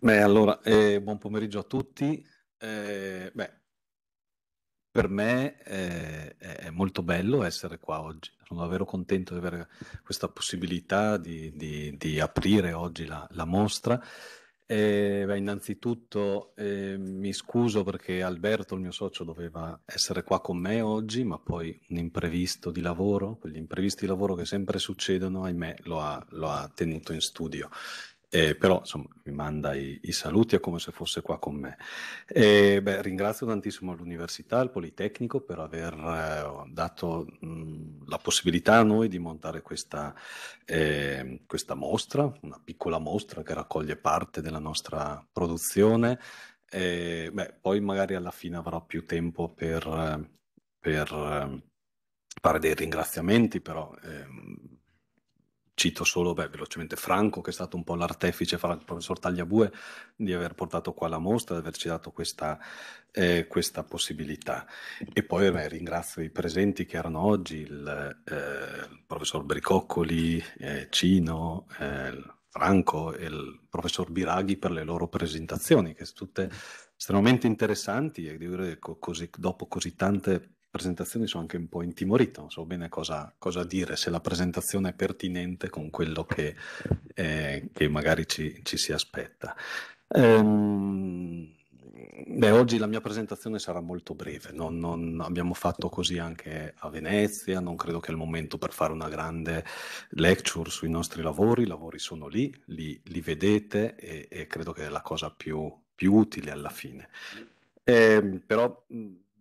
Beh, allora, eh, buon pomeriggio a tutti. Eh, beh, per me eh, è molto bello essere qua oggi. Sono davvero contento di avere questa possibilità di, di, di aprire oggi la, la mostra eh, beh, innanzitutto eh, mi scuso perché Alberto, il mio socio, doveva essere qua con me oggi, ma poi un imprevisto di lavoro, quegli imprevisti di lavoro che sempre succedono, ahimè, lo ha, lo ha tenuto in studio. Eh, però insomma mi manda i, i, saluti, è come se fosse qua con me. E, beh, ringrazio tantissimo l'Università, il Politecnico per aver eh, dato mh, la possibilità a noi di montare questa, eh, questa mostra, una piccola mostra che raccoglie parte della nostra produzione. E, beh, poi magari alla fine avrò più tempo per, per ehm, fare dei ringraziamenti, però ehm, cito solo beh, velocemente Franco, che è stato un po' l'artefice, il professor Tagliabue, di aver portato qua la mostra, di averci dato questa, eh, questa possibilità. E poi beh, ringrazio i presenti che erano oggi, il, eh, il professor Bricoccoli, eh, Cino, eh, Franco e il professor Biraghi per le loro presentazioni, che sono tutte estremamente interessanti e devo dire, così, dopo così tante presentazioni presentazioni sono anche un po' intimorito, non so bene cosa, cosa dire, se la presentazione è pertinente con quello che, eh, che magari ci, ci, si aspetta. Ehm, beh, oggi la mia presentazione sarà molto breve, non, non, abbiamo fatto così anche a Venezia, non credo che è il momento per fare una grande lecture sui nostri lavori, i lavori sono lì, li, li vedete e, e, credo che è la cosa più, più utile alla fine. Ehm, però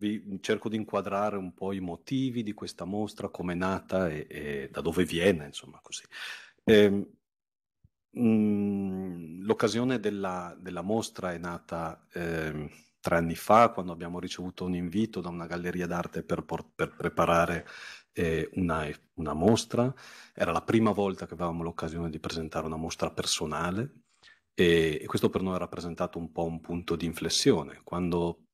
vi cerco di inquadrare un po' i motivi di questa mostra, come è nata e, e, da dove viene, insomma così. E, ehm, l'occasione della, della, mostra è nata eh, tre anni fa, quando abbiamo ricevuto un invito da una galleria d'arte per, per preparare eh, una, una mostra. Era la prima volta che avevamo l'occasione di presentare una mostra personale, e, questo per noi ha rappresentato un po' un punto di inflessione. Quando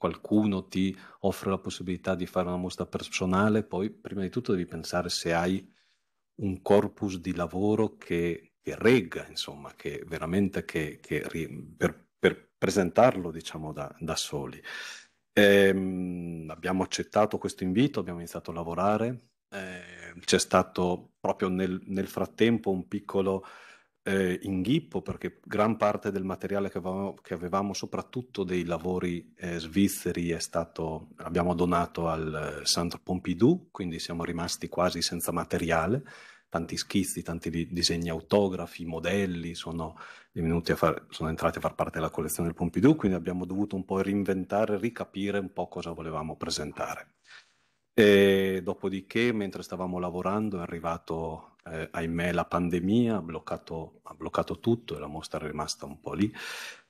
qualcuno ti offre la possibilità di fare una mostra personale, poi prima di tutto devi pensare se hai un corpus di lavoro che, che regga, insomma, che veramente che, che per, per, presentarlo diciamo da, da soli. Ehm, abbiamo accettato questo invito, abbiamo iniziato a lavorare, eh, c'è stato proprio nel, nel frattempo un piccolo eh, ghippo perché gran parte del materiale che avevamo, che avevamo soprattutto dei lavori eh, svizzeri, è stato, abbiamo donato al eh, Centre Pompidou, quindi siamo rimasti quasi senza materiale. Tanti schizzi, tanti disegni autografi, modelli sono, far, sono entrati a far parte della collezione del Pompidou, quindi abbiamo dovuto un po' reinventare, ricapire un po' cosa volevamo presentare. E dopodiché, mentre stavamo lavorando, è arrivato, eh, ahimè, la pandemia, ha bloccato, ha bloccato tutto e la mostra è rimasta un po' lì.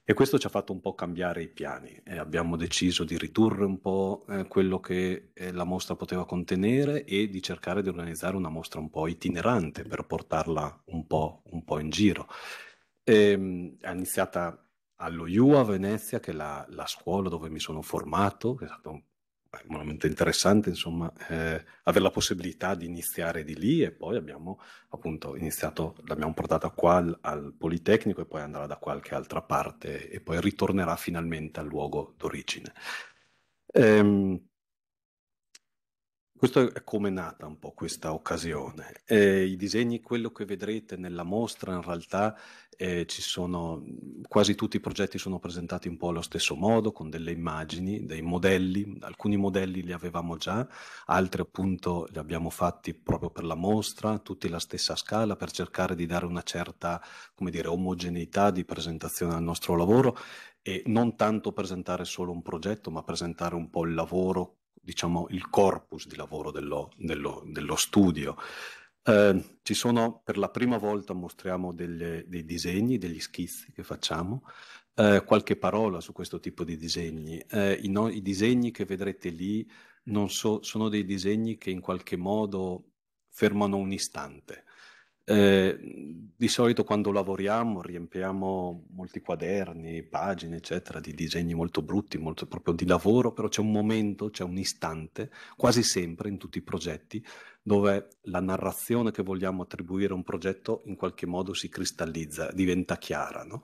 E questo ci ha fatto un po' cambiare i piani e abbiamo deciso di ridurre un po' eh, quello che eh, la mostra poteva contenere e di cercare di organizzare una mostra un po' itinerante per portarla un po', un po in giro. E, ehm, è iniziata allo IU a Venezia, che è la, la scuola dove mi sono formato, che è stato un è molto interessante, insomma, eh, avere la possibilità di iniziare di lì e poi abbiamo appunto iniziato, l'abbiamo portata qua al, al, Politecnico e poi andrà da qualche altra parte e poi ritornerà finalmente al luogo d'origine. Ehm, questo è come è nata un po' questa occasione. Eh, I disegni, quello che vedrete nella mostra, in realtà eh, ci sono mhmm, quasi tutti i progetti sono presentati un po' allo stesso modo, con delle immagini, dei modelli. Alcuni modelli li avevamo già, altri appunto li abbiamo fatti proprio per la mostra, tutti la stessa scala per cercare di dare una certa, come dire, omogeneità di presentazione al nostro lavoro e non tanto presentare solo un progetto, ma presentare un po' il lavoro diciamo, il corpus di lavoro dello, dello, dello studio. Eh, ci sono, per la prima volta mostriamo delle, dei disegni, degli schizzi che facciamo, eh, qualche parola su questo tipo di disegni. Eh, i, no, i, disegni che vedrete lì so, sono dei disegni che in qualche modo fermano un istante, eh, di solito quando lavoriamo riempiamo molti quaderni, pagine, eccetera, di disegni molto brutti, molto proprio di lavoro, però c'è un momento, c'è un istante, quasi sempre in tutti i progetti, dove la narrazione che vogliamo attribuire a un progetto in qualche modo si cristallizza, diventa chiara. No?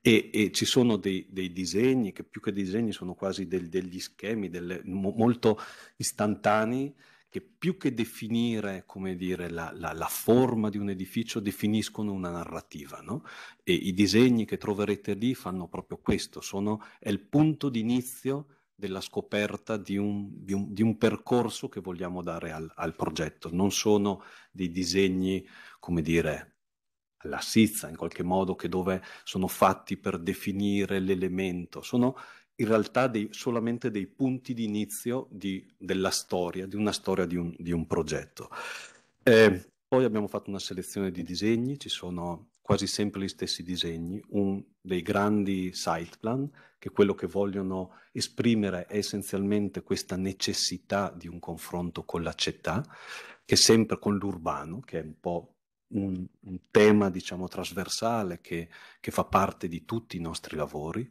E, e, ci sono dei, dei, disegni che più che disegni sono quasi del, degli schemi, delle, mo, molto istantanei che più che definire, come dire, la, la, la forma di un edificio, definiscono una narrativa, no? E i disegni che troverete lì fanno proprio questo, sono, è il punto d'inizio della scoperta di un, di, un, di un, percorso che vogliamo dare al, al, progetto. Non sono dei disegni, come dire, alla sizza in qualche modo, che dove sono fatti per definire l'elemento, sono in realtà dei, solamente dei punti di inizio della storia, di una storia di un, di un progetto. Eh, poi abbiamo fatto una selezione di disegni, ci sono quasi sempre gli stessi disegni, un dei grandi site plan, che quello che vogliono esprimere è essenzialmente questa necessità di un confronto con la città, che sempre con l'urbano, che è un po' un, un tema, diciamo, trasversale che, che, fa parte di tutti i nostri lavori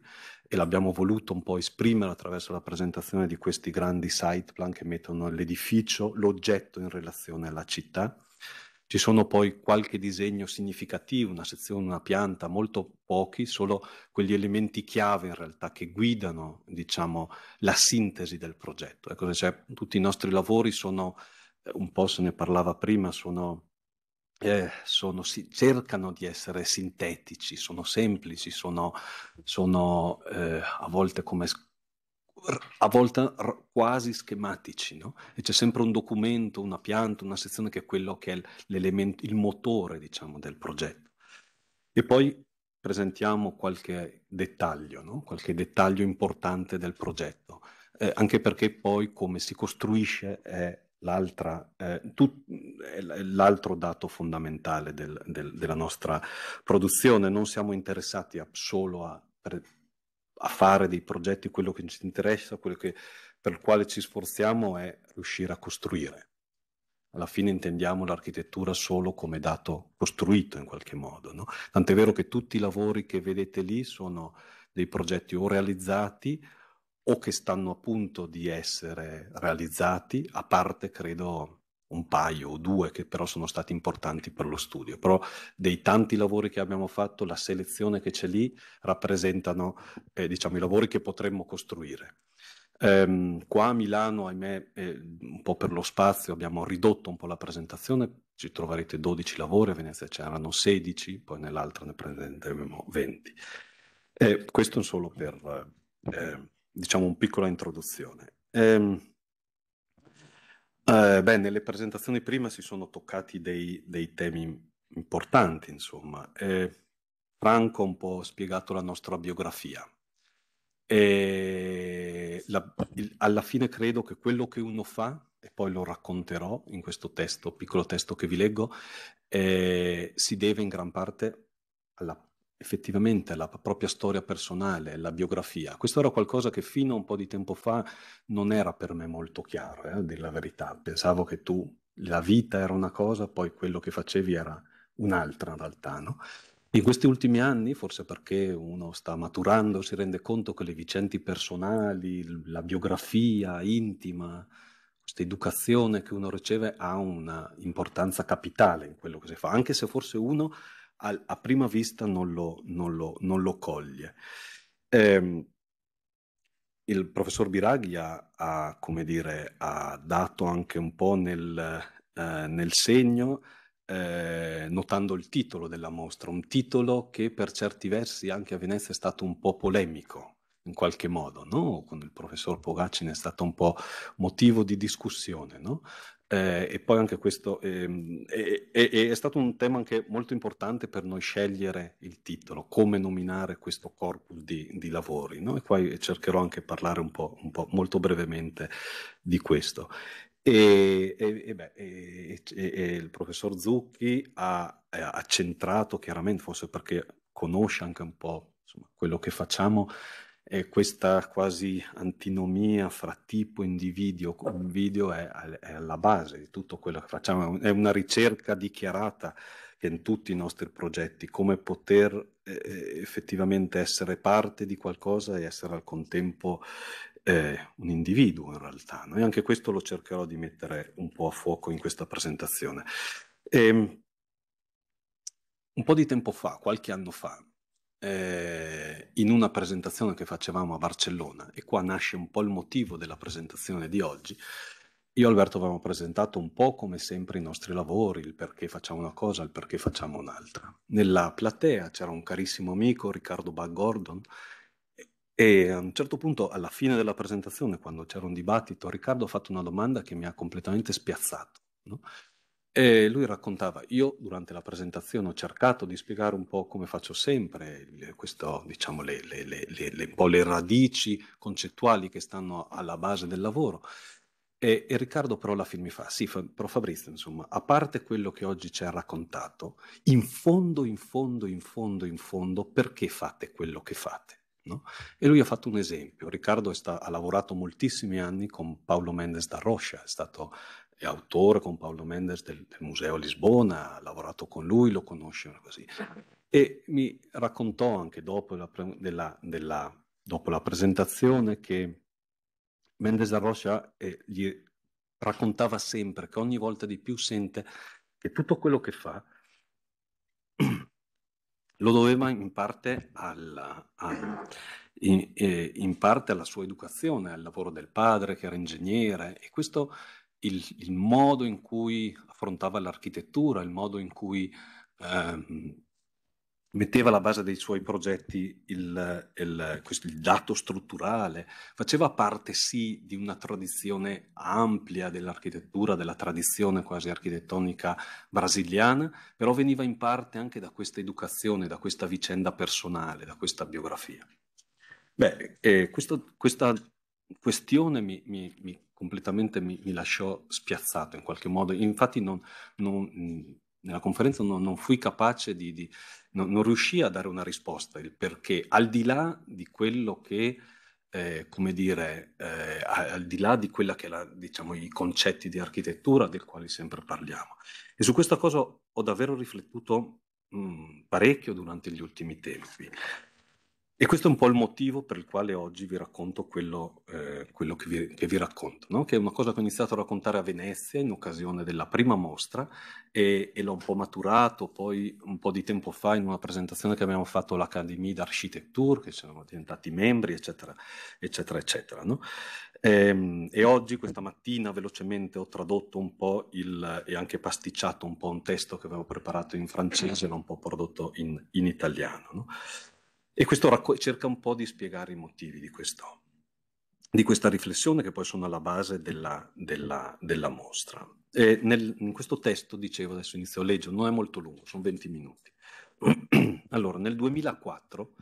e l'abbiamo voluto un po' esprimere attraverso la presentazione di questi grandi site plan che mettono l'edificio, l'oggetto in relazione alla città. Ci sono poi qualche disegno significativo, una sezione, una pianta, molto pochi, solo quegli elementi chiave in realtà che guidano, diciamo, la sintesi del progetto. Ecco, cioè, tutti i nostri lavori sono, eh, un po' se ne parlava prima, sono eh, sono, si, cercano di essere sintetici, sono semplici, sono, sono eh, a volte come a volte quasi schematici, no? E c'è sempre un documento, una pianta, una sezione che è quello che è l'elemento, il motore, diciamo, del progetto. E poi presentiamo qualche dettaglio, no? qualche dettaglio importante del progetto, eh, anche perché poi come si costruisce è eh, tu, l'altro dato fondamentale del, del, della nostra produzione. Non siamo interessati a, solo a, per, a, fare dei progetti, quello che ci interessa, quello che, per il quale ci sforziamo è riuscire a costruire. Alla fine intendiamo l'architettura solo come dato costruito in qualche modo. No? Tant'è vero che tutti i lavori che vedete lì sono dei progetti o realizzati o che stanno a punto di essere realizzati, a parte credo un paio o due che però sono stati importanti per lo studio, però dei tanti lavori che abbiamo fatto, la selezione che c'è lì rappresentano eh, diciamo, i lavori che potremmo costruire. Ehm, qua a Milano, ahimè, eh, un po' per lo spazio abbiamo ridotto un po' la presentazione, ci troverete 12 lavori, a Venezia c'erano 16, poi nell'altra ne presenteremo 20. Eh, questo solo per eh, diciamo, un piccola introduzione. Ehm, eh, beh, nelle presentazioni prima si sono toccati dei, dei temi importanti, insomma. Eh, Franco ha un po' spiegato la nostra biografia. E la, il, alla fine credo che quello che uno fa, e poi lo racconterò in questo testo, piccolo testo che vi leggo, eh, si deve in gran parte alla effettivamente la propria storia personale, la biografia. Questo era qualcosa che fino a un po' di tempo fa non era per me molto chiaro, eh, a dire la verità. Pensavo che tu, la vita era una cosa, poi quello che facevi era un'altra in realtà, no? In questi ultimi anni, forse perché uno sta maturando, si rende conto che le vicende personali, la biografia intima, questa educazione che uno riceve ha una importanza capitale in quello che si fa, anche se forse uno a, a prima vista non lo, non lo, non lo coglie. Eh, il professor Biraghi ha, ha, dire, ha, dato anche un po' nel, eh, nel segno, eh, notando il titolo della mostra, un titolo che per certi versi anche a Venezia è stato un po' polemico, in qualche modo, no? con il professor Pogacin è stato un po' motivo di discussione, no? Eh, e poi anche questo ehm, è, è, è, stato un tema anche molto importante per noi scegliere il titolo, come nominare questo corpus di, di lavori. No? E poi cercherò anche di parlare un po', un po', molto brevemente di questo. E, e, e beh, il professor Zucchi ha, eh, ha centrato chiaramente, forse perché conosce anche un po' insomma, quello che facciamo, e questa quasi antinomia fra tipo individuo con video è, è alla base di tutto quello che facciamo, è una ricerca dichiarata in tutti i nostri progetti, come poter eh, eh, effettivamente essere parte di qualcosa e essere al contempo eh, un individuo in realtà. No? E anche questo lo cercherò di mettere un po' a fuoco in questa presentazione. E, ehm, un po' di tempo fa, qualche anno fa, eh, in una presentazione che facevamo a Barcellona e qua nasce un po' il motivo della presentazione di oggi. Io e Alberto avevamo presentato un po' come sempre i nostri lavori, il perché facciamo una cosa, il perché facciamo un'altra. Nella platea c'era un carissimo amico, Riccardo Bug Gordon, e a un certo punto, alla fine della presentazione, quando c'era un dibattito, Riccardo ha fatto una domanda che mi ha completamente spiazzato. No? E lui raccontava, io durante la presentazione ho cercato di spiegare un po' come faccio sempre, questo, diciamo, le, le, le, un po' le radici concettuali che stanno alla base del lavoro. E, e Riccardo però la fine fa, sì, fa, però Fabrizio, insomma, a parte quello che oggi ci ha raccontato, in fondo, in fondo, in fondo, in fondo, perché fate quello che fate? No? E lui ha fatto un esempio. Riccardo sta, ha lavorato moltissimi anni con Paolo Mendes da Roscia, è stato è autore con Paolo Mendes del, del Museo Lisbona, ha lavorato con lui, lo conosce così. E mi raccontò anche dopo la, della, della, dopo la presentazione che Mendes da Rocha eh, gli raccontava sempre che ogni volta di più sente che tutto quello che fa lo doveva in parte, alla, alla, in, eh, in parte alla sua educazione, al lavoro del padre che era ingegnere e questo il, il modo in cui affrontava l'architettura, il modo in cui ehm, metteva alla base dei suoi progetti il, il, questo, il, dato strutturale, faceva parte sì di una tradizione ampia dell'architettura, della tradizione quasi architettonica brasiliana, però veniva in parte anche da questa educazione, da questa vicenda personale, da questa biografia. Beh, eh, questo, questa questione mi, mi, mi completamente mi, mi, lasciò spiazzato in qualche modo. Infatti non, non, nella conferenza non, non, fui capace di... di non, riuscii a dare una risposta, il perché al di là di quello che... Eh, come dire, eh, al di là di quella che è diciamo, i concetti di architettura del quale sempre parliamo. E su questa cosa ho davvero riflettuto mh, parecchio durante gli ultimi tempi. E questo è un po' il motivo per il quale oggi vi racconto quello, eh, quello che, vi, che, vi, racconto, no? che è una cosa che ho iniziato a raccontare a Venezia in occasione della prima mostra e, e l'ho un po' maturato poi un po' di tempo fa in una presentazione che abbiamo fatto all'Académie d'Architecture, che siamo diventati membri, eccetera, eccetera, eccetera. No? E, ehm, e, oggi, questa mattina, velocemente ho tradotto un po' il, e anche pasticciato un po' un testo che avevo preparato in francese, e l'ho un po' prodotto in, in italiano. No? E questo racco- cerca un po' di spiegare i motivi di, questo, di questa riflessione che poi sono alla base della, della, della mostra. Nel, in questo testo, dicevo, adesso inizio a leggere, non è molto lungo, sono 20 minuti. allora, nel 2004,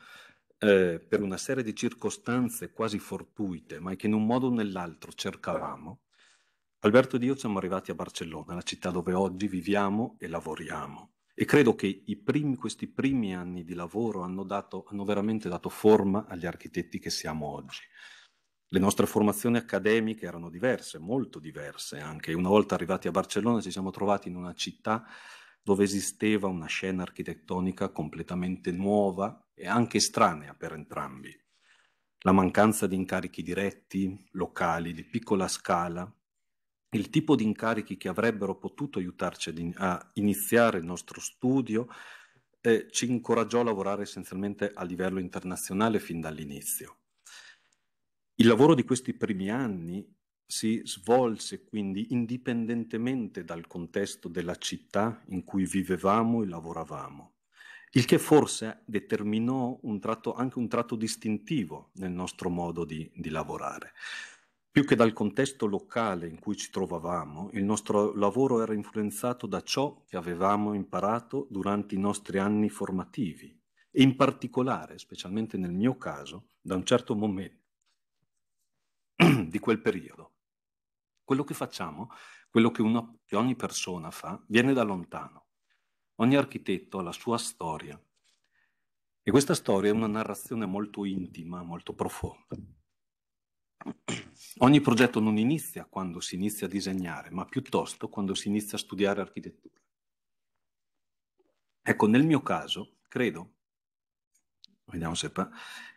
eh, per una serie di circostanze quasi fortuite, ma che in un modo o nell'altro cercavamo, Alberto ed io siamo arrivati a Barcellona, la città dove oggi viviamo e lavoriamo. E credo che primi, questi primi anni di lavoro hanno, dato, hanno veramente dato forma agli architetti che siamo oggi. Le nostre formazioni accademiche erano diverse, molto diverse anche. Una volta arrivati a Barcellona ci siamo trovati in una città dove esisteva una scena architettonica completamente nuova e anche estranea per entrambi. La mancanza di incarichi diretti, locali, di piccola scala, il tipo di incarichi che avrebbero potuto aiutarci a iniziare il nostro studio eh, ci incoraggiò a lavorare essenzialmente a livello internazionale fin dall'inizio. Il lavoro di questi primi anni si svolse quindi indipendentemente dal contesto della città in cui vivevamo e lavoravamo, il che forse determinò un tratto, anche un tratto distintivo nel nostro modo di, di lavorare. Più che dal contesto locale in cui ci trovavamo, il nostro lavoro era influenzato da ciò che avevamo imparato durante i nostri anni formativi e in particolare, specialmente nel mio caso, da un certo momento di quel periodo. Quello che facciamo, quello che, uno, che ogni persona fa, viene da lontano. Ogni architetto ha la sua storia e questa storia è una narrazione molto intima, molto profonda. Ogni progetto non inizia quando si inizia a disegnare, ma piuttosto quando si inizia a studiare architettura. Ecco, nel mio caso, credo, vediamo se pa-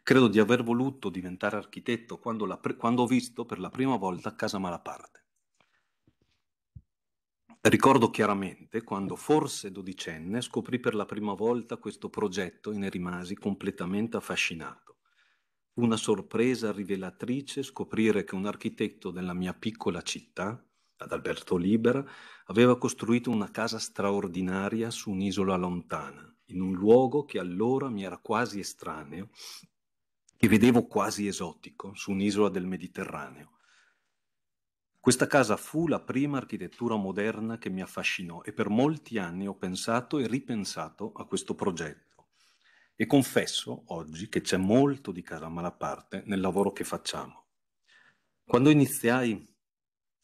credo di aver voluto diventare architetto quando, pre- quando ho visto per la prima volta Casa Malaparte. Ricordo chiaramente quando, forse dodicenne, scoprì per la prima volta questo progetto e ne rimasi completamente affascinato una sorpresa rivelatrice scoprire che un architetto della mia piccola città, ad Alberto Libera, aveva costruito una casa straordinaria su un'isola lontana, in un luogo che allora mi era quasi estraneo e vedevo quasi esotico, su un'isola del Mediterraneo. Questa casa fu la prima architettura moderna che mi affascinò e per molti anni ho pensato e ripensato a questo progetto. E confesso oggi che c'è molto di casa malaparte nel lavoro che facciamo. Quando iniziai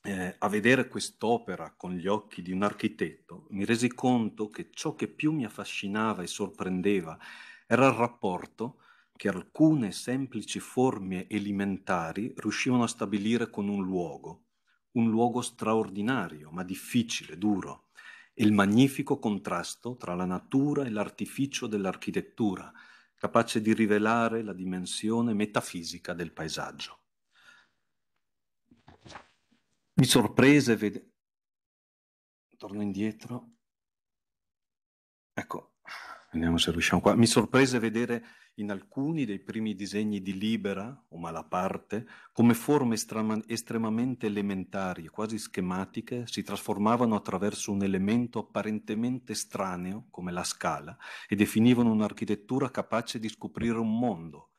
eh, a vedere quest'opera con gli occhi di un architetto, mi resi conto che ciò che più mi affascinava e sorprendeva era il rapporto che alcune semplici forme elementari riuscivano a stabilire con un luogo, un luogo straordinario, ma difficile, duro e il magnifico contrasto tra la natura e l'artificio dell'architettura, capace di rivelare la dimensione metafisica del paesaggio. Mi sorprese vedere... Torno indietro. Ecco, Vediamo se riusciamo qua. Mi sorprese vedere in alcuni dei primi disegni di Libera o Malaparte come forme estram- estremamente elementari, quasi schematiche, si trasformavano attraverso un elemento apparentemente estraneo, come la scala, e definivano un'architettura capace di scoprire un mondo,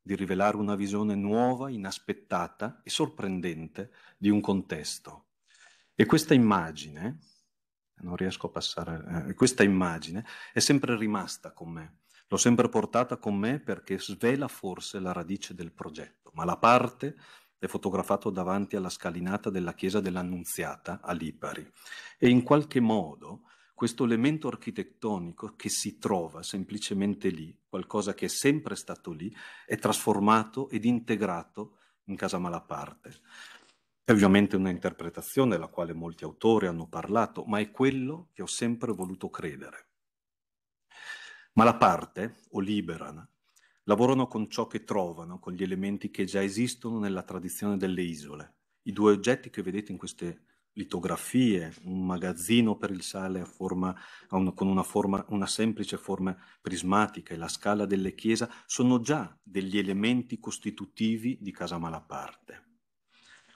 di rivelare una visione nuova, inaspettata e sorprendente di un contesto. E questa immagine, non riesco a passare, eh, questa immagine è sempre rimasta con me, l'ho sempre portata con me perché svela forse la radice del progetto, ma la parte è fotografato davanti alla scalinata della chiesa dell'Annunziata a Lipari e in qualche modo questo elemento architettonico che si trova semplicemente lì, qualcosa che è sempre stato lì, è trasformato ed integrato in Casa Malaparte. È ovviamente un'interpretazione della quale molti autori hanno parlato, ma è quello che ho sempre voluto credere. Ma la parte, o liberana, lavorano con ciò che trovano, con gli elementi che già esistono nella tradizione delle isole. I due oggetti che vedete in queste litografie, un magazzino per il sale forma, con una, forma, una semplice forma prismatica e la scala delle chiesa, sono già degli elementi costitutivi di Casa Malaparte.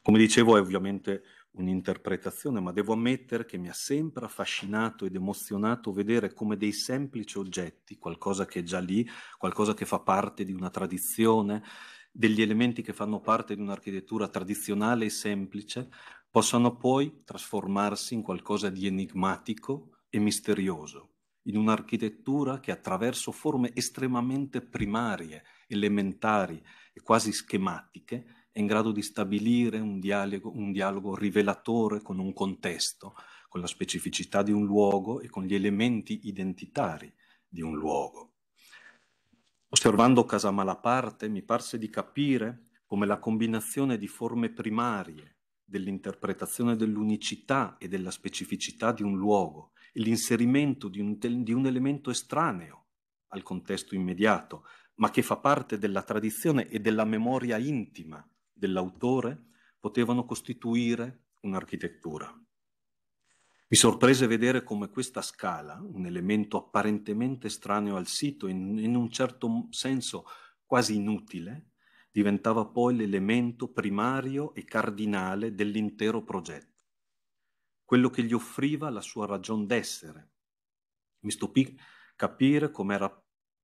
Come dicevo, è ovviamente un'interpretazione, ma devo ammettere che mi ha sempre affascinato ed emozionato vedere come dei semplici oggetti, qualcosa che è già lì, qualcosa che fa parte di una tradizione, degli elementi che fanno parte di un'architettura tradizionale e semplice, possano poi trasformarsi in qualcosa di enigmatico e misterioso, in un'architettura che attraverso forme estremamente primarie, elementari e quasi schematiche è in grado di stabilire un dialogo, un dialogo rivelatore con un contesto, con la specificità di un luogo e con gli elementi identitari di un luogo. Osservando Casa Malaparte mi parse di capire come la combinazione di forme primarie dell'interpretazione dell'unicità e della specificità di un luogo e l'inserimento di un, di un, elemento estraneo al contesto immediato, ma che fa parte della tradizione e della memoria intima dell'autore potevano costituire un'architettura. Mi sorprese vedere come questa scala, un elemento apparentemente estraneo al sito, in, in un certo senso quasi inutile, diventava poi l'elemento primario e cardinale dell'intero progetto, quello che gli offriva la sua ragion d'essere. Mi stupì capire come era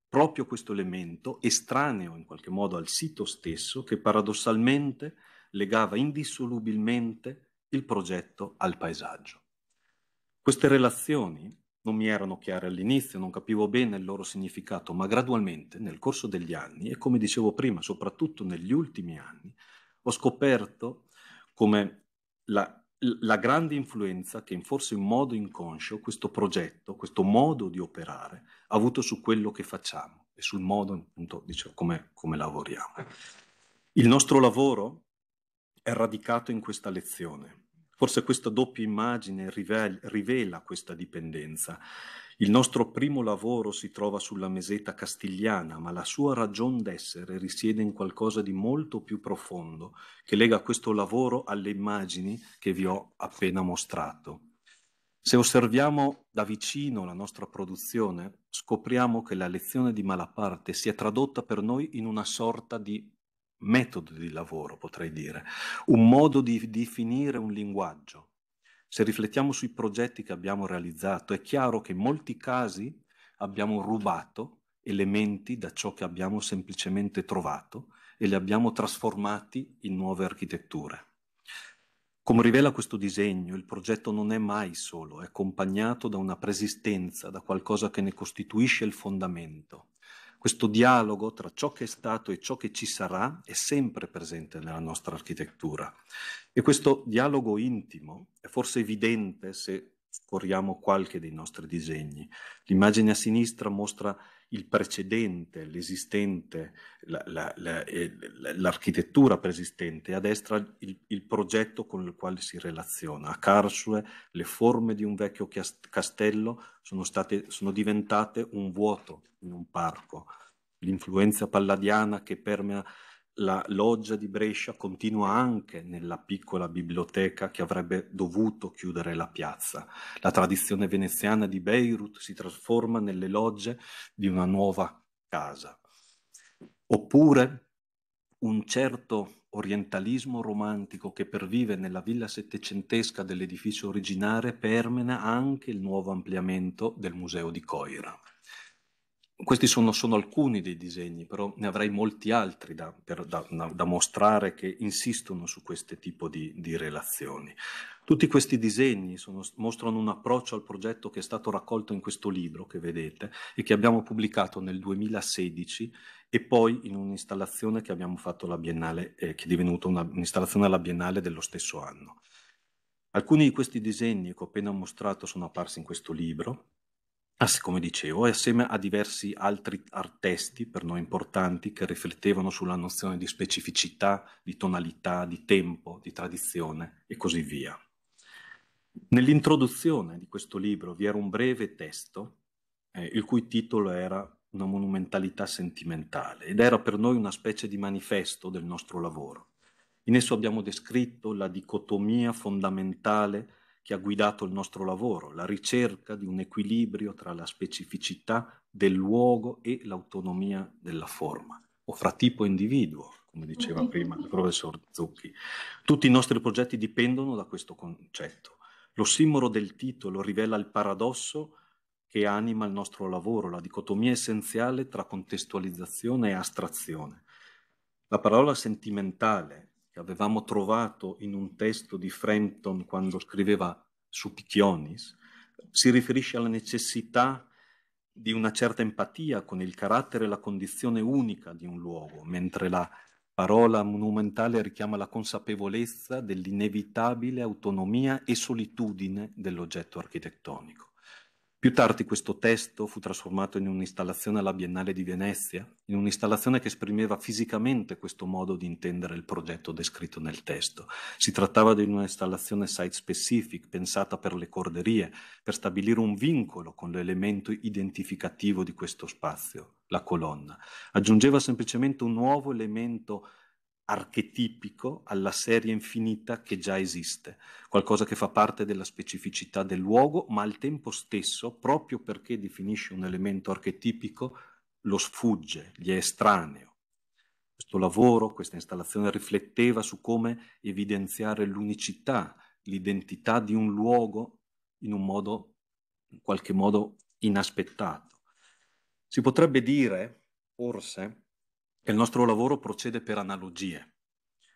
proprio questo elemento, estraneo in qualche modo al sito stesso, che paradossalmente legava indissolubilmente il progetto al paesaggio. Queste relazioni non mi erano chiare all'inizio, non capivo bene il loro significato, ma gradualmente, nel corso degli anni, e come dicevo prima, soprattutto negli ultimi anni, ho scoperto come la, la grande influenza che, forse in modo inconscio, questo progetto, questo modo di operare, avuto su quello che facciamo e sul modo appunto, diciamo, come, come lavoriamo. Il nostro lavoro è radicato in questa lezione. Forse questa doppia immagine rivela questa dipendenza. Il nostro primo lavoro si trova sulla meseta castigliana, ma la sua ragion d'essere risiede in qualcosa di molto più profondo, che lega questo lavoro alle immagini che vi ho appena mostrato. Se osserviamo da vicino la nostra produzione, scopriamo che la lezione di Malaparte si è tradotta per noi in una sorta di metodo di lavoro, potrei dire, un modo di definire un linguaggio. Se riflettiamo sui progetti che abbiamo realizzato, è chiaro che in molti casi abbiamo rubato elementi da ciò che abbiamo semplicemente trovato e li abbiamo trasformati in nuove architetture. Come rivela questo disegno, il progetto non è mai solo, è accompagnato da una persistenza, da qualcosa che ne costituisce il fondamento. Questo dialogo tra ciò che è stato e ciò che ci sarà è sempre presente nella nostra architettura. E questo dialogo intimo è forse evidente se scorriamo qualche dei nostri disegni. L'immagine a sinistra mostra il precedente, l'esistente, la, la, la, eh, l'architettura preesistente, a destra il, il, progetto con il quale si relaziona. A Karlsruhe le forme di un vecchio castello sono, state, sono diventate un vuoto in un parco. L'influenza palladiana che permea la loggia di Brescia continua anche nella piccola biblioteca che avrebbe dovuto chiudere la piazza. La tradizione veneziana di Beirut si trasforma nelle logge di una nuova casa. Oppure un certo orientalismo romantico che pervive nella villa settecentesca dell'edificio originale permena anche il nuovo ampliamento del museo di Coira questi sono, sono, alcuni dei disegni, però ne avrei molti altri da, per, da, da mostrare che insistono su questo tipo di, di relazioni. Tutti questi disegni sono, mostrano un approccio al progetto che è stato raccolto in questo libro che vedete e che abbiamo pubblicato nel 2016 e poi in un'installazione che abbiamo fatto alla Biennale, eh, che è divenuta una, un'installazione alla Biennale dello stesso anno. Alcuni di questi disegni che ho appena mostrato sono apparsi in questo libro, Ah come dicevo, e assieme a diversi altri artisti per noi importanti che riflettevano sulla nozione di specificità, di tonalità, di tempo, di tradizione e così via. Nell'introduzione di questo libro vi era un breve testo, eh, il cui titolo era Una monumentalità sentimentale, ed era per noi una specie di manifesto del nostro lavoro. In esso abbiamo descritto la dicotomia fondamentale che ha guidato il nostro lavoro, la ricerca di un equilibrio tra la specificità del luogo e l'autonomia della forma, o fra tipo e individuo, come diceva prima il professor Zucchi. Tutti i nostri progetti dipendono da questo concetto. Lo simbolo del titolo rivela il paradosso che anima il nostro lavoro, la dicotomia essenziale tra contestualizzazione e astrazione. La parola sentimentale che avevamo trovato in un testo di Frampton quando scriveva su Pichionis, si riferisce alla necessità di una certa empatia con il carattere e la condizione unica di un luogo, mentre la parola monumentale richiama la consapevolezza dell'inevitabile autonomia e solitudine dell'oggetto architettonico. Più tardi questo testo fu trasformato in un'installazione alla Biennale di Venezia, in un'installazione che esprimeva fisicamente questo modo di intendere il progetto descritto nel testo. Si trattava di un'installazione site specific pensata per le corderie, per stabilire un vincolo con l'elemento identificativo di questo spazio, la colonna. Aggiungeva semplicemente un nuovo elemento archetipico alla serie infinita che già esiste, qualcosa che fa parte della specificità del luogo, ma al tempo stesso, proprio perché definisce un elemento archetipico, lo sfugge, gli è estraneo. Questo lavoro, questa installazione rifletteva su come evidenziare l'unicità, l'identità di un luogo in un modo, in qualche modo, inaspettato. Si potrebbe dire, forse, il nostro lavoro procede per analogie,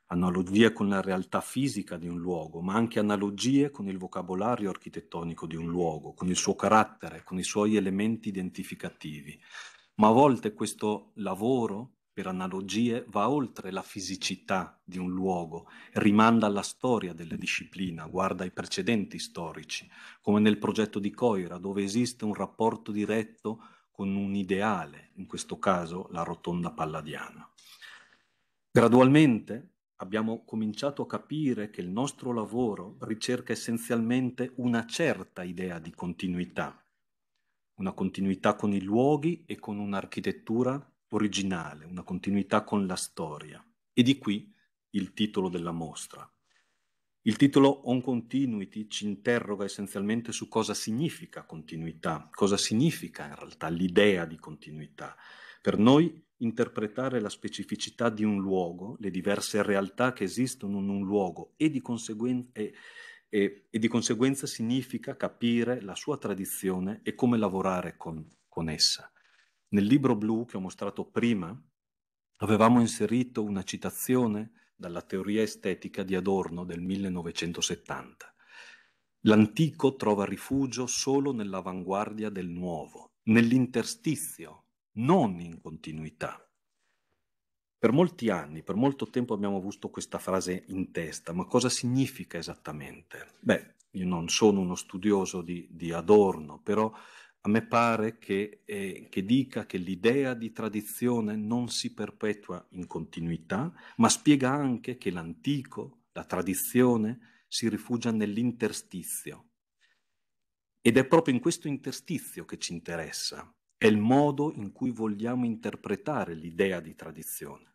analogie con la realtà fisica di un luogo, ma anche analogie con il vocabolario architettonico di un luogo, con il suo carattere, con i suoi elementi identificativi. Ma a volte questo lavoro per analogie va oltre la fisicità di un luogo, rimanda alla storia della disciplina, guarda ai precedenti storici, come nel progetto di Coira, dove esiste un rapporto diretto con un ideale, in questo caso la rotonda palladiana. Gradualmente abbiamo cominciato a capire che il nostro lavoro ricerca essenzialmente una certa idea di continuità, una continuità con i luoghi e con un'architettura originale, una continuità con la storia. E di qui il titolo della mostra, il titolo On Continuity ci interroga essenzialmente su cosa significa continuità, cosa significa in realtà l'idea di continuità. Per noi interpretare la specificità di un luogo, le diverse realtà che esistono in un luogo e di, conseguen- e, e, e di conseguenza significa capire la sua tradizione e come lavorare con, con essa. Nel libro blu che ho mostrato prima avevamo inserito una citazione dalla teoria estetica di Adorno del 1970. L'antico trova rifugio solo nell'avanguardia del nuovo, nell'interstizio, non in continuità. Per molti anni, per molto tempo abbiamo avuto questa frase in testa, ma cosa significa esattamente? Beh, io non sono uno studioso di, di Adorno, però a me pare che, eh, che, dica che l'idea di tradizione non si perpetua in continuità, ma spiega anche che l'antico, la tradizione, si rifugia nell'interstizio. Ed è proprio in questo interstizio che ci interessa, è il modo in cui vogliamo interpretare l'idea di tradizione.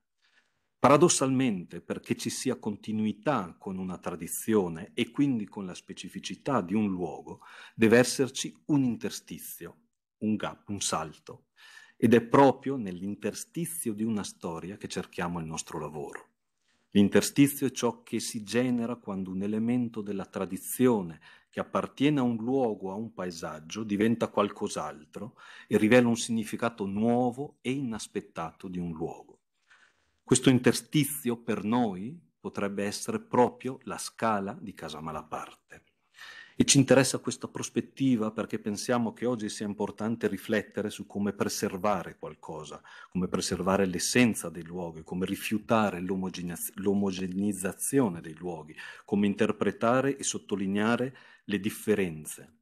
Paradossalmente, perché ci sia continuità con una tradizione e quindi con la specificità di un luogo, deve esserci un interstizio, un gap, un salto. Ed è proprio nell'interstizio di una storia che cerchiamo il nostro lavoro. L'interstizio è ciò che si genera quando un elemento della tradizione che appartiene a un luogo, a un paesaggio, diventa qualcos'altro e rivela un significato nuovo e inaspettato di un luogo. Questo interstizio per noi potrebbe essere proprio la scala di Casa Malaparte. E ci interessa questa prospettiva perché pensiamo che oggi sia importante riflettere su come preservare qualcosa, come preservare l'essenza dei luoghi, come rifiutare l'omogenizzazione dei luoghi, come interpretare e sottolineare le differenze.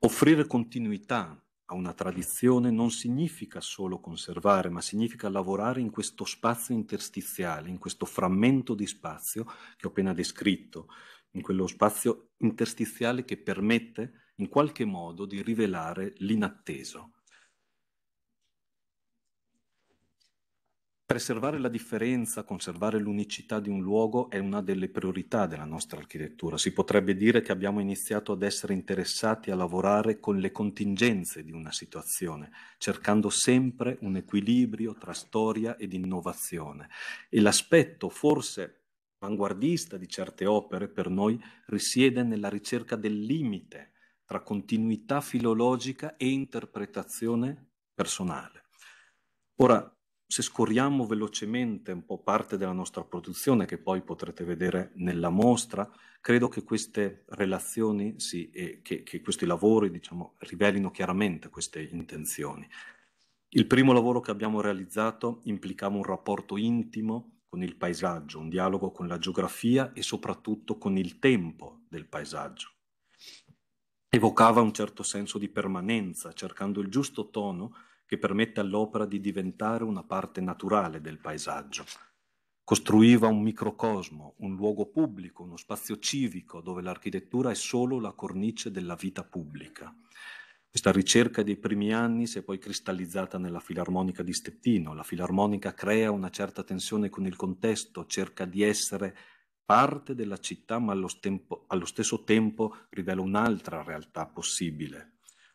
Offrire continuità a una tradizione non significa solo conservare, ma significa lavorare in questo spazio interstiziale, in questo frammento di spazio che ho appena descritto, in quello spazio interstiziale che permette in qualche modo di rivelare l'inatteso. Preservare la differenza, conservare l'unicità di un luogo è una delle priorità della nostra architettura. Si potrebbe dire che abbiamo iniziato ad essere interessati a lavorare con le contingenze di una situazione, cercando sempre un equilibrio tra storia ed innovazione. E l'aspetto forse avanguardista di certe opere per noi risiede nella ricerca del limite tra continuità filologica e interpretazione personale. Ora, se scorriamo velocemente un po' parte della nostra produzione, che poi potrete vedere nella mostra, credo che queste relazioni sì, e che, che questi lavori diciamo, rivelino chiaramente queste intenzioni. Il primo lavoro che abbiamo realizzato implicava un rapporto intimo con il paesaggio, un dialogo con la geografia e soprattutto con il tempo del paesaggio. Evocava un certo senso di permanenza, cercando il giusto tono che permette all'opera di diventare una parte naturale del paesaggio. Costruiva un microcosmo, un luogo pubblico, uno spazio civico dove l'architettura è solo la cornice della vita pubblica. Questa ricerca dei primi anni si è poi cristallizzata nella Filarmonica di Stettino. La Filarmonica crea una certa tensione con il contesto, cerca di essere parte della città, ma allo, stempo, allo stesso tempo rivela un'altra realtà possibile,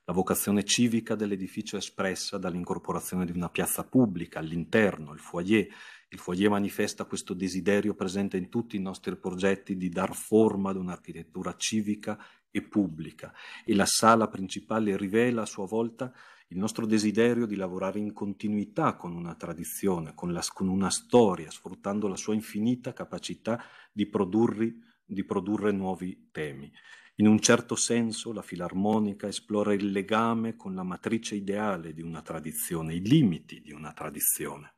la vocazione civica dell'edificio è espressa dall'incorporazione di una piazza pubblica all'interno, il foyer. Il foyer manifesta questo desiderio presente in tutti i nostri progetti di dar forma ad un'architettura civica e pubblica e la sala principale rivela a sua volta il nostro desiderio di lavorare in continuità con una tradizione, con, la, con una storia, sfruttando la sua infinita capacità di, produrri, di produrre nuovi temi. In un certo senso la filarmonica esplora il legame con la matrice ideale di una tradizione, i limiti di una tradizione.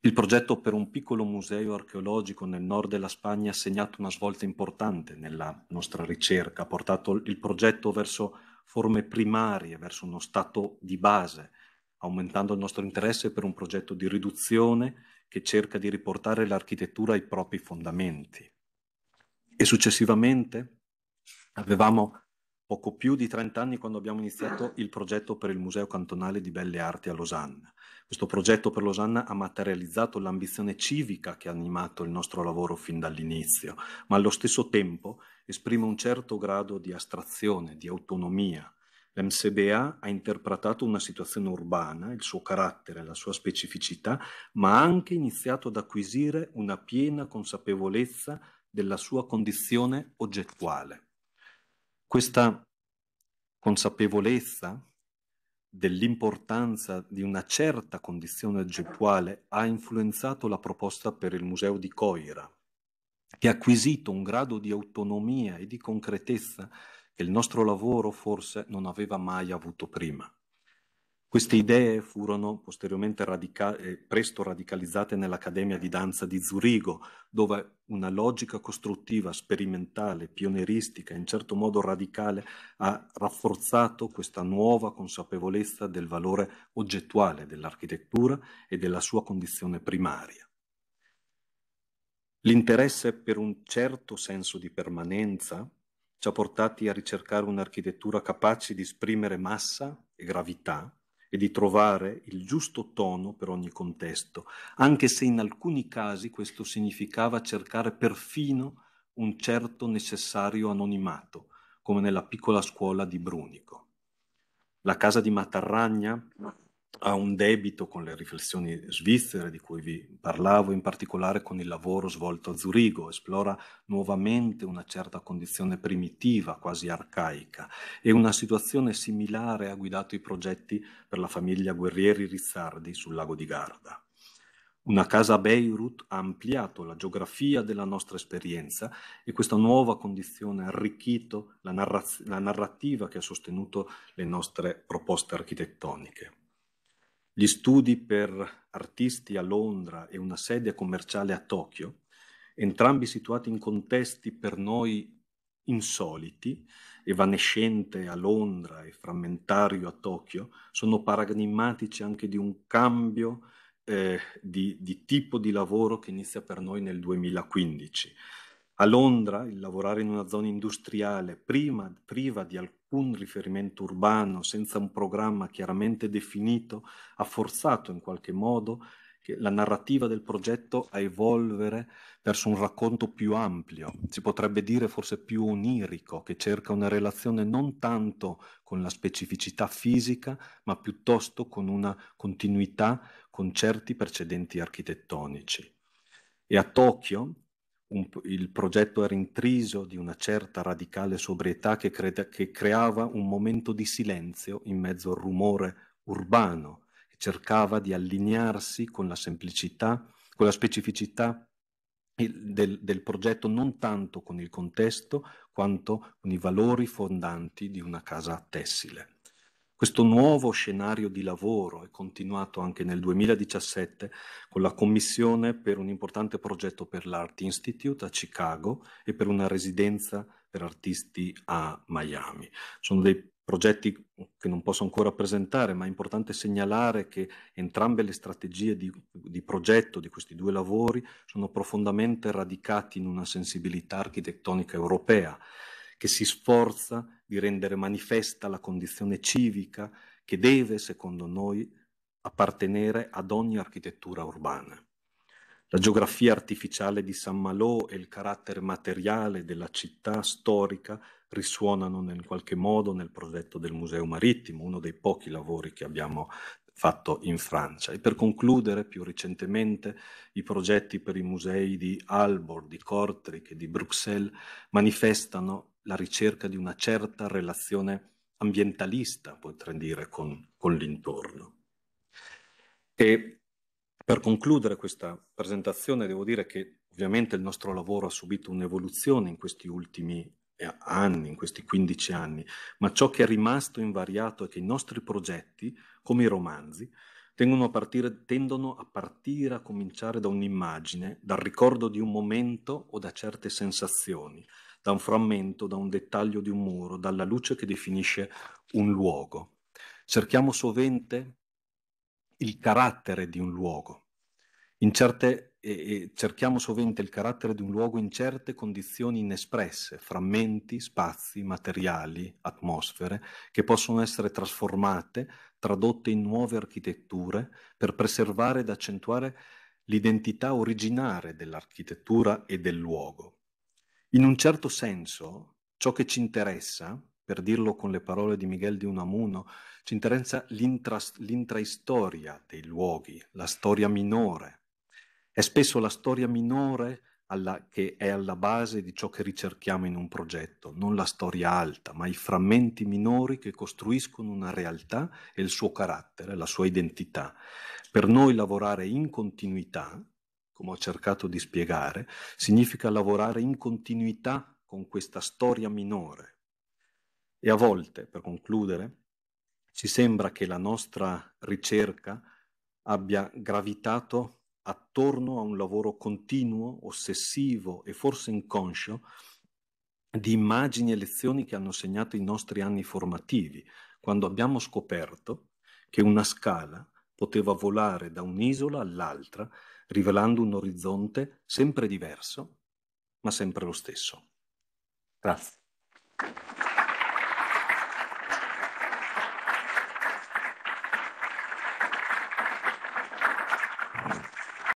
Il progetto per un piccolo museo archeologico nel nord della Spagna ha segnato una svolta importante nella nostra ricerca, ha portato il progetto verso forme primarie, verso uno stato di base, aumentando il nostro interesse per un progetto di riduzione che cerca di riportare l'architettura ai propri fondamenti. E successivamente Avevamo poco più di 30 anni quando abbiamo iniziato il progetto per il Museo Cantonale di Belle Arti a Losanna. Questo progetto per Losanna ha materializzato l'ambizione civica che ha animato il nostro lavoro fin dall'inizio, ma allo stesso tempo esprime un certo grado di astrazione, di autonomia. L'MCBA ha interpretato una situazione urbana, il suo carattere, la sua specificità, ma ha anche iniziato ad acquisire una piena consapevolezza della sua condizione oggettuale. Questa consapevolezza dell'importanza di una certa condizione oggettuale ha influenzato la proposta per il museo di Coira, che ha acquisito un grado di autonomia e di concretezza che il nostro lavoro forse non aveva mai avuto prima. Queste idee furono posteriormente radica- eh, presto radicalizzate nell'Accademia di Danza di Zurigo, dove una logica costruttiva, sperimentale, pionieristica, in certo modo radicale, ha rafforzato questa nuova consapevolezza del valore oggettuale dell'architettura e della sua condizione primaria. L'interesse per un certo senso di permanenza ci ha portati a ricercare un'architettura capace di esprimere massa e gravità, e di trovare il giusto tono per ogni contesto, anche se in alcuni casi questo significava cercare perfino un certo necessario anonimato, come nella piccola scuola di Brunico. La casa di Matarragna ha un debito con le riflessioni svizzere di cui vi parlavo, in particolare con il lavoro svolto a Zurigo, esplora nuovamente una certa condizione primitiva, quasi arcaica, e una situazione similare ha guidato i progetti per la famiglia Guerrieri Rizzardi sul lago di Garda. Una casa a Beirut ha ampliato la geografia della nostra esperienza e questa nuova condizione ha arricchito la, narraz- la narrativa che ha sostenuto le nostre proposte architettoniche gli studi per artisti a Londra e una sede commerciale a Tokyo, entrambi situati in contesti per noi insoliti, evanescente a Londra e frammentario a Tokyo, sono paradigmatici anche di un cambio eh, di, di tipo di lavoro che inizia per noi nel 2015. A Londra il lavorare in una zona industriale prima, priva di alcun un riferimento urbano, senza un programma chiaramente definito, ha forzato in qualche modo la narrativa del progetto a evolvere verso un racconto più ampio, si potrebbe dire forse più onirico, che cerca una relazione non tanto con la specificità fisica, ma piuttosto con una continuità con certi precedenti architettonici. E a Tokyo, un, il progetto era intriso di una certa radicale sobrietà che, cre- che creava un momento di silenzio in mezzo al rumore urbano e cercava di allinearsi con la semplicità, con la specificità del, del, progetto non tanto con il contesto quanto con i valori fondanti di una casa tessile. Questo nuovo scenario di lavoro è continuato anche nel 2017 con la commissione per un importante progetto per l'Art Institute a Chicago e per una residenza per artisti a Miami. Sono dei progetti che non posso ancora presentare, ma è importante segnalare che entrambe le strategie di, di, progetto di questi due lavori sono profondamente radicati in una sensibilità architettonica europea che si sforza di rendere manifesta la condizione civica che deve, secondo noi, appartenere ad ogni architettura urbana. La geografia artificiale di San Malò e il carattere materiale della città storica risuonano in qualche modo nel progetto del Museo Marittimo, uno dei pochi lavori che abbiamo fatto in Francia. E per concludere, più recentemente, i progetti per i musei di Albor, di Kortrijk e di Bruxelles manifestano la ricerca di una certa relazione ambientalista, potrei dire, con, con l'intorno. E per concludere questa presentazione devo dire che ovviamente il nostro lavoro ha subito un'evoluzione in questi ultimi eh, anni, in questi 15 anni, ma ciò che è rimasto invariato è che i nostri progetti, come i romanzi, a partire, tendono a partire, a cominciare da un'immagine, dal ricordo di un momento o da certe sensazioni, da un frammento, da un dettaglio di un muro, dalla luce che definisce un luogo. Cerchiamo sovente il carattere di un luogo. Certe, eh, cerchiamo sovente il carattere di un luogo in certe condizioni inespresse, frammenti, spazi, materiali, atmosfere, che possono essere trasformate, tradotte in nuove architetture per preservare ed accentuare l'identità originale dell'architettura e del luogo. In un certo senso, ciò che ci interessa, per dirlo con le parole di Miguel di Unamuno, ci interessa l'intras- l'intraistoria dei luoghi, la storia minore. È spesso la storia minore alla, che è alla base di ciò che ricerchiamo in un progetto, non la storia alta, ma i frammenti minori che costruiscono una realtà e il suo carattere, la sua identità. Per noi lavorare in continuità come ho cercato di spiegare, significa lavorare in continuità con questa storia minore. E a volte, per concludere, ci sembra che la nostra ricerca abbia gravitato attorno a un lavoro continuo, ossessivo e forse inconscio di immagini e lezioni che hanno segnato i nostri anni formativi, quando abbiamo scoperto che una scala poteva volare da un'isola all'altra rivelando un orizzonte sempre diverso, ma sempre lo stesso. Grazie.